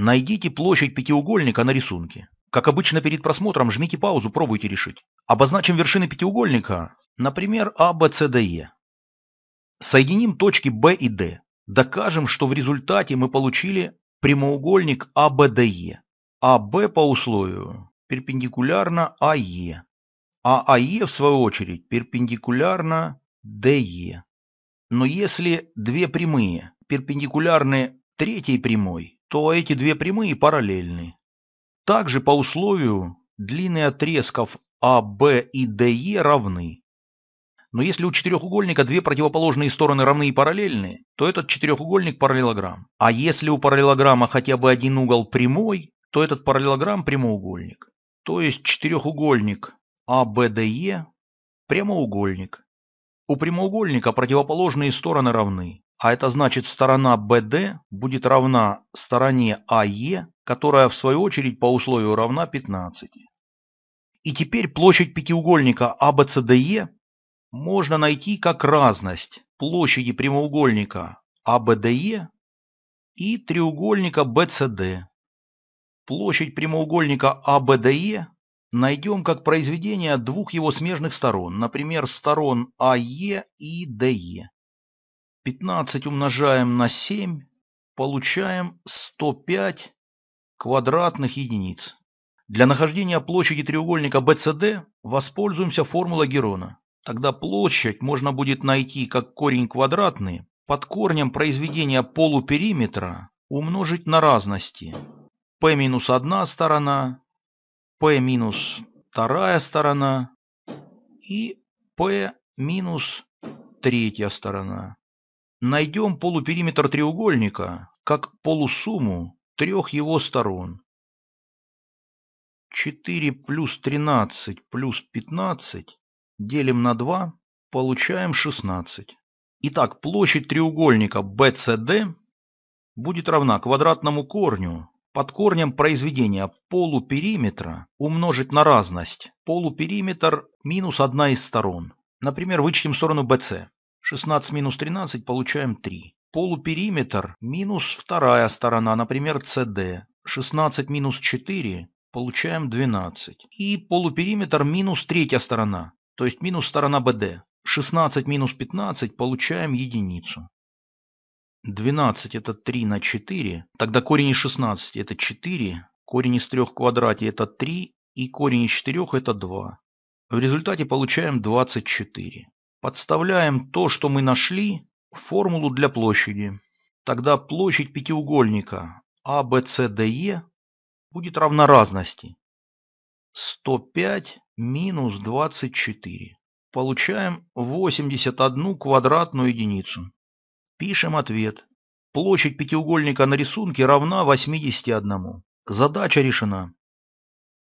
Найдите площадь пятиугольника на рисунке. Как обычно перед просмотром жмите паузу, пробуйте решить. Обозначим вершины пятиугольника, например, А, Б, С, Д, Е. Соединим точки Б и Д. Докажем, что в результате мы получили прямоугольник АБДЕ. А, Б по условию перпендикулярно АЕ, а АЕ а, а, в свою очередь перпендикулярно ДЕ. Но если две прямые перпендикулярны третьей прямой, то эти две прямые параллельны. Также по условию длины отрезков AB а, и DE равны. Но если у четырехугольника две противоположные стороны равны и параллельны, то этот четырехугольник параллелограмм. А если у параллелограмма хотя бы один угол прямой, то этот параллелограмм прямоугольник. То есть четырехугольник ABDE а, прямоугольник. У прямоугольника противоположные стороны равны. А это значит, сторона BD будет равна стороне AE, а которая в свою очередь по условию равна 15. И теперь площадь пятиугольника ABCDE а можно найти как разность площади прямоугольника ABDE а и треугольника BCD. Площадь прямоугольника ABDE найдем как произведение двух его смежных сторон, например, сторон AE и DE. 15 умножаем на 7, получаем 105 квадратных единиц. Для нахождения площади треугольника BCD воспользуемся формулой Герона. Тогда площадь можно будет найти как корень квадратный под корнем произведения полупериметра умножить на разности. p минус одна сторона, p минус вторая сторона и p минус третья сторона. Найдем полупериметр треугольника как полусумму трех его сторон. 4 плюс 13 плюс 15 делим на 2, получаем 16. Итак, площадь треугольника BCD будет равна квадратному корню под корнем произведения полупериметра умножить на разность полупериметр минус одна из сторон. Например, вычтем сторону BC. 16 минус 13 получаем 3. Полупериметр минус вторая сторона, например, CD. 16 минус 4 получаем 12. И полупериметр минус третья сторона, то есть минус сторона BD. 16 минус 15 получаем единицу. 12 это 3 на 4, тогда корень из 16 это 4, корень из 3 в квадрате это 3 и корень из 4 это 2. В результате получаем 24. Подставляем то, что мы нашли, в формулу для площади. Тогда площадь пятиугольника ABCDE а, будет равна разности 105 минус 24. Получаем 81 квадратную единицу. Пишем ответ. Площадь пятиугольника на рисунке равна 81. Задача решена.